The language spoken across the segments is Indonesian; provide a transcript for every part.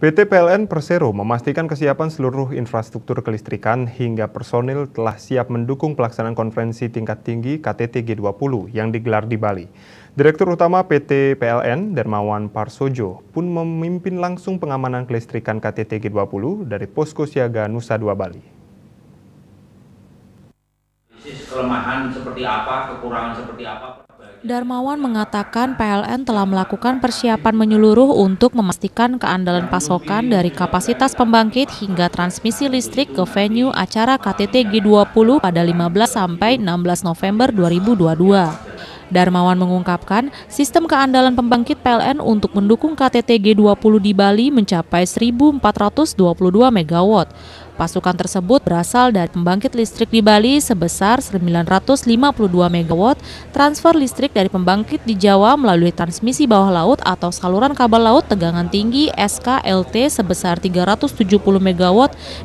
PT PLN Persero memastikan kesiapan seluruh infrastruktur kelistrikan hingga personil telah siap mendukung pelaksanaan konferensi tingkat tinggi KTT G20 yang digelar di Bali. Direktur Utama PT PLN, Dermawan Parsojo, pun memimpin langsung pengamanan kelistrikan KTT G20 dari Posko Siaga Nusa Dua Bali. Kelemahan seperti apa, kekurangan seperti apa. Darmawan mengatakan PLN telah melakukan persiapan menyeluruh untuk memastikan keandalan nah, pasokan dari kapasitas pembangkit hingga transmisi listrik ke venue acara KTT G20 pada 15 sampai 16 November 2022. Darmawan mengungkapkan, sistem keandalan pembangkit PLN untuk mendukung KTT G20 di Bali mencapai 1.422 MW. Pasukan tersebut berasal dari pembangkit listrik di Bali sebesar 952 MW, transfer listrik dari pembangkit di Jawa melalui transmisi bawah laut atau saluran kabel laut tegangan tinggi SKLT sebesar 370 MW,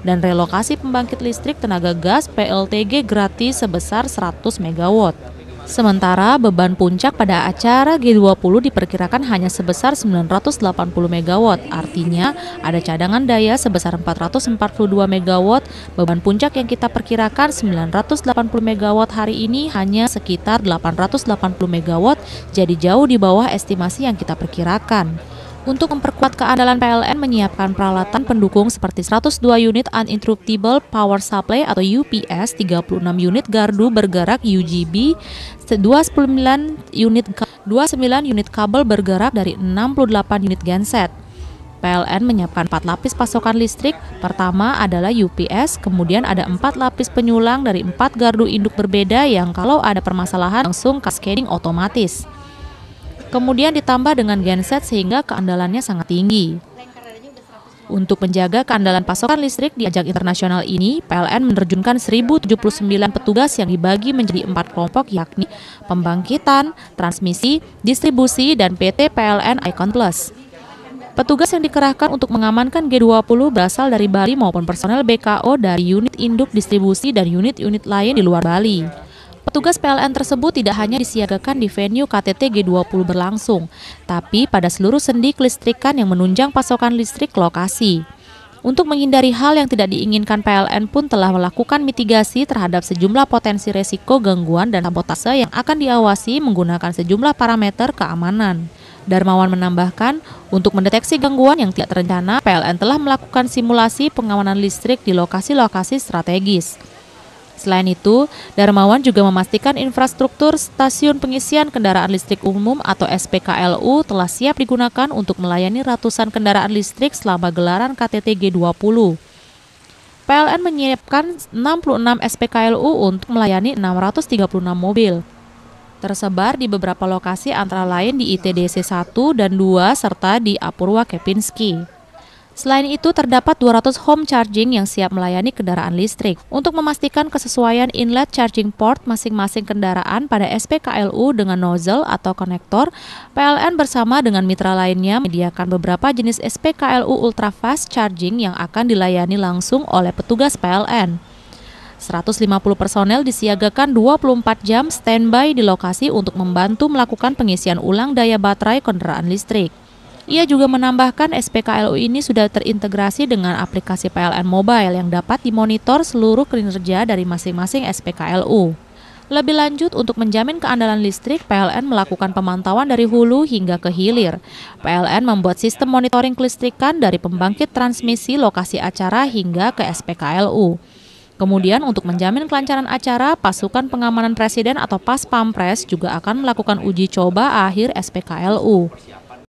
dan relokasi pembangkit listrik tenaga gas PLTG gratis sebesar 100 MW. Sementara beban puncak pada acara G20 diperkirakan hanya sebesar 980 MW, artinya ada cadangan daya sebesar 442 MW, beban puncak yang kita perkirakan 980 MW hari ini hanya sekitar 880 MW, jadi jauh di bawah estimasi yang kita perkirakan. Untuk memperkuat keandalan PLN menyiapkan peralatan pendukung seperti 102 unit uninterruptible power supply atau UPS, 36 unit gardu bergerak UGB, 29 unit 29 unit kabel bergerak dari 68 unit genset. PLN menyiapkan 4 lapis pasokan listrik. Pertama adalah UPS, kemudian ada 4 lapis penyulang dari 4 gardu induk berbeda yang kalau ada permasalahan langsung cascading otomatis. Kemudian ditambah dengan genset sehingga keandalannya sangat tinggi. Untuk menjaga keandalan pasokan listrik di ajang internasional ini, PLN menerjunkan 1.079 petugas yang dibagi menjadi empat kelompok yakni pembangkitan, transmisi, distribusi, dan PT PLN Icon Plus. Petugas yang dikerahkan untuk mengamankan G20 berasal dari Bali maupun personel BKO dari unit induk distribusi dan unit-unit lain di luar Bali. Petugas PLN tersebut tidak hanya disiagakan di venue KTT G20 berlangsung, tapi pada seluruh sendi kelistrikan yang menunjang pasokan listrik lokasi. Untuk menghindari hal yang tidak diinginkan PLN pun telah melakukan mitigasi terhadap sejumlah potensi resiko gangguan dan sabotase yang akan diawasi menggunakan sejumlah parameter keamanan. Darmawan menambahkan, untuk mendeteksi gangguan yang tidak terencana, PLN telah melakukan simulasi pengamanan listrik di lokasi-lokasi strategis. Selain itu, Darmawan juga memastikan infrastruktur stasiun pengisian kendaraan listrik umum atau SPKLU telah siap digunakan untuk melayani ratusan kendaraan listrik selama gelaran KTT G20. PLN menyiapkan 66 SPKLU untuk melayani 636 mobil. Tersebar di beberapa lokasi antara lain di ITDC 1 dan 2 serta di Apurwa Kepinski. Selain itu, terdapat 200 home charging yang siap melayani kendaraan listrik. Untuk memastikan kesesuaian inlet charging port masing-masing kendaraan pada SPKLU dengan nozzle atau konektor, PLN bersama dengan mitra lainnya menyediakan beberapa jenis SPKLU ultrafast charging yang akan dilayani langsung oleh petugas PLN. 150 personel disiagakan 24 jam standby di lokasi untuk membantu melakukan pengisian ulang daya baterai kendaraan listrik. Ia juga menambahkan SPKLU ini sudah terintegrasi dengan aplikasi PLN Mobile yang dapat dimonitor seluruh kinerja dari masing-masing SPKLU. Lebih lanjut, untuk menjamin keandalan listrik, PLN melakukan pemantauan dari hulu hingga ke hilir. PLN membuat sistem monitoring kelistrikan dari pembangkit transmisi lokasi acara hingga ke SPKLU. Kemudian untuk menjamin kelancaran acara, pasukan pengamanan presiden atau pas pampres juga akan melakukan uji coba akhir SPKLU.